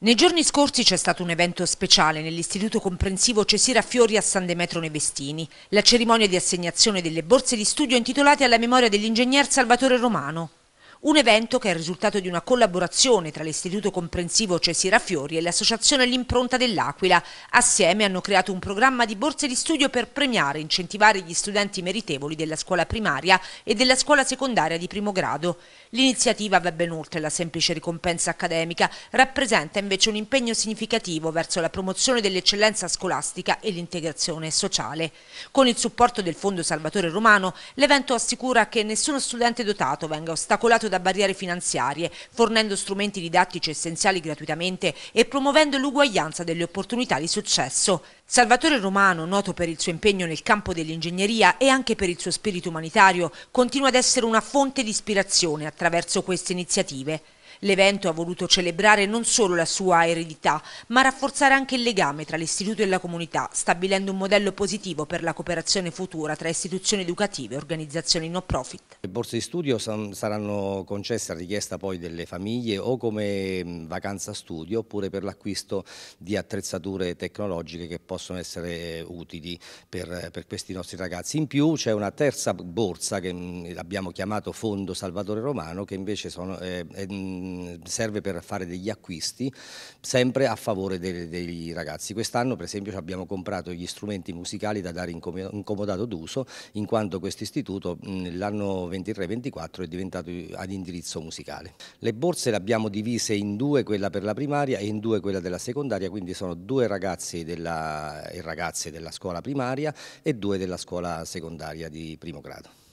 Nei giorni scorsi c'è stato un evento speciale nell'Istituto Comprensivo Cesira Fiori a San Demetro Nevestini, la cerimonia di assegnazione delle borse di studio intitolate alla memoria dell'ingegner Salvatore Romano. Un evento che è il risultato di una collaborazione tra l'Istituto Comprensivo Cesira Fiori e l'Associazione L'Impronta dell'Aquila. Assieme hanno creato un programma di borse di studio per premiare e incentivare gli studenti meritevoli della scuola primaria e della scuola secondaria di primo grado. L'iniziativa va ben oltre la semplice ricompensa accademica, rappresenta invece un impegno significativo verso la promozione dell'eccellenza scolastica e l'integrazione sociale. Con il supporto del Fondo Salvatore Romano, l'evento assicura che nessuno studente dotato venga ostacolato liberato da barriere finanziarie, fornendo strumenti didattici essenziali gratuitamente e promuovendo l'uguaglianza delle opportunità di successo. Salvatore Romano, noto per il suo impegno nel campo dell'ingegneria e anche per il suo spirito umanitario, continua ad essere una fonte di ispirazione attraverso queste iniziative. L'evento ha voluto celebrare non solo la sua eredità, ma rafforzare anche il legame tra l'istituto e la comunità, stabilendo un modello positivo per la cooperazione futura tra istituzioni educative e organizzazioni no profit. Le borse di studio saranno concesse a richiesta poi delle famiglie o come mm, vacanza studio oppure per l'acquisto di attrezzature tecnologiche che possono essere eh, utili per, per questi nostri ragazzi. In più c'è una terza borsa che mm, abbiamo chiamato Fondo Salvatore Romano che invece sono, eh, è, è mm, serve per fare degli acquisti sempre a favore dei, dei ragazzi. Quest'anno per esempio abbiamo comprato gli strumenti musicali da dare in, comodato d'uso in quanto questo istituto nell'anno 23-24 è diventato ad indirizzo musicale. Le borse le abbiamo divise in due, quella per la primaria e in due quella della secondaria, quindi sono due ragazzi della, e ragazze della scuola primaria e due della scuola secondaria di primo grado.